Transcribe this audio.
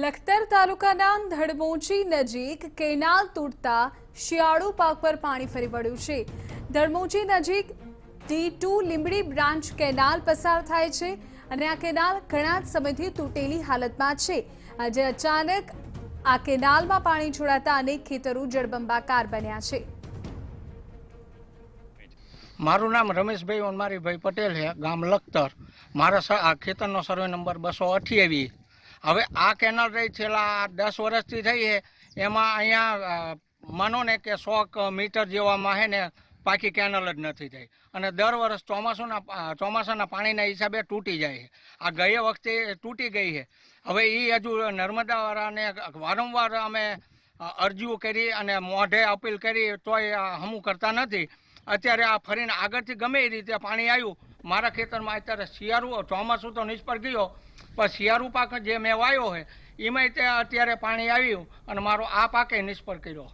લખતર તાલુકાના ધડમોચી નજીક કેનાલ તૂટતા શિયાળુ પાક પર પાણી ફરી વળ્યું છે ધડમોચી નજીક D two Limbdi branch canal પસાર થાય છે અને આ કેનાલ ઘણા જ સમયથી તૂટેલી હાલતમાં છે આજે અચાનક આ કેનાલમાં પાણી છોડાતા અનેક ખેતરો જળબંબાકાર બન્યા છે મારું નામ રમેશભાઈ ઓનમારીભાઈ પટેલ છે ગામ લખતર મારા આ ખેતરનો સર્વે નંબર બસો અઠ્યાવીસ હવે આ કેનાલ રહી છેલ્લા દસ વર્ષથી થઈ છે એમાં અહીંયા માનો ને કે સો મીટર જેવા છે ને પાકી કેનલ જ નથી થઈ અને દર વર્ષ ચોમાસુના ચોમાસાના પાણીના હિસાબે તૂટી જાય છે આ ગયા વખતે તૂટી ગઈ છે હવે એ હજુ નર્મદાવાળાને વારંવાર અમે અરજીઓ કરી અને મોઢે અપીલ કરી તોય હમું કરતા નથી અત્યારે આ ફરીને આગળથી ગમે એ રીતે પાણી આવ્યું મારા ખેતરમાં અત્યારે શિયાળુ ચોમાસું તો નિષ્ફળ ગયો પણ શિયાળુ પાક જે મેં વાયો છે એમાંય તે અત્યારે પાણી આવ્યું અને મારો આ પાકે નિષ્ફળ કર્યો